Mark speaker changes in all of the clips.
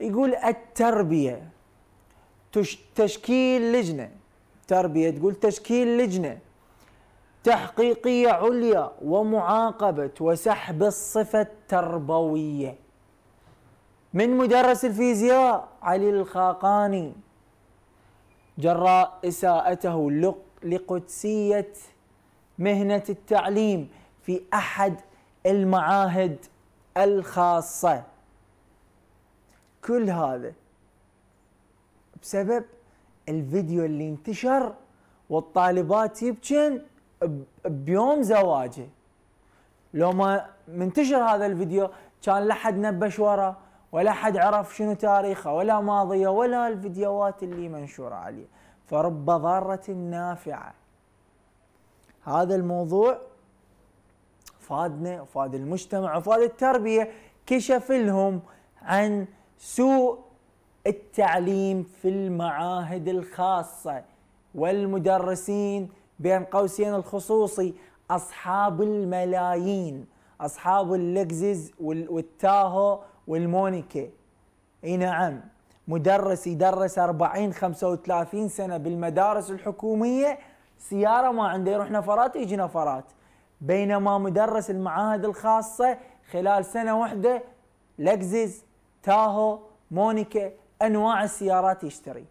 Speaker 1: يقول التربية تشكيل لجنة تربية تقول تشكيل لجنة تحقيقية عليا ومعاقبة وسحب الصفة التربوية من مدرس الفيزياء علي الخاقاني جراء إساءته لقدسية مهنة التعليم في أحد المعاهد الخاصة كل هذا بسبب الفيديو اللي انتشر والطالبات يبكن بيوم زواجه لو ما منتشر هذا الفيديو كان لا حد نبش وراه ولا حد عرف شنو تاريخه ولا ماضيه ولا الفيديوهات اللي منشوره عليه فرب ضارة نافعة هذا الموضوع فادنا وفاد المجتمع وفاد التربية كشف لهم عن سوء التعليم في المعاهد الخاصة والمدرسين بين قوسين الخصوصي أصحاب الملايين أصحاب اللكزز والتاهو والمونيكا اي نعم مدرس يدرس 40 35 سنه بالمدارس الحكوميه سياره ما عنده يروح نفرات يجي نفرات بينما مدرس المعاهد الخاصه خلال سنه واحده لكزز تاهو مونيكا انواع السيارات يشتري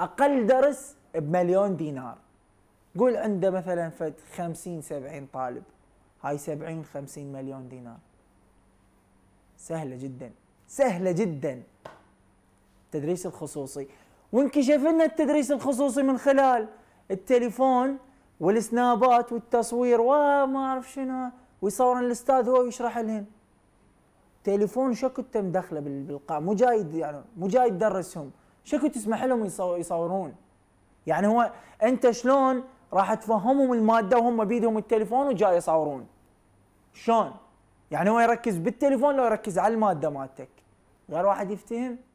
Speaker 1: اقل درس بمليون دينار قول عنده مثلا فد 50 70 طالب هاي 70 50 مليون دينار سهله جدا سهله جدا التدريس الخصوصي وانكشف لنا التدريس الخصوصي من خلال التليفون والسنابات والتصوير وما اعرف شنو ويصورن الاستاذ هو ويشرح لهم تليفون شو كنت مدخله بالقاع مو جاي يعني مو جاي تدرسهم شو كنت تسمح لهم يصورون يعني هو انت شلون راح تفهمهم الماده وهم بيدهم التليفون وجاي يصورون شلون يعني هو يركز بالتليفون لو يركز على الماده مالتك غير واحد يفتهم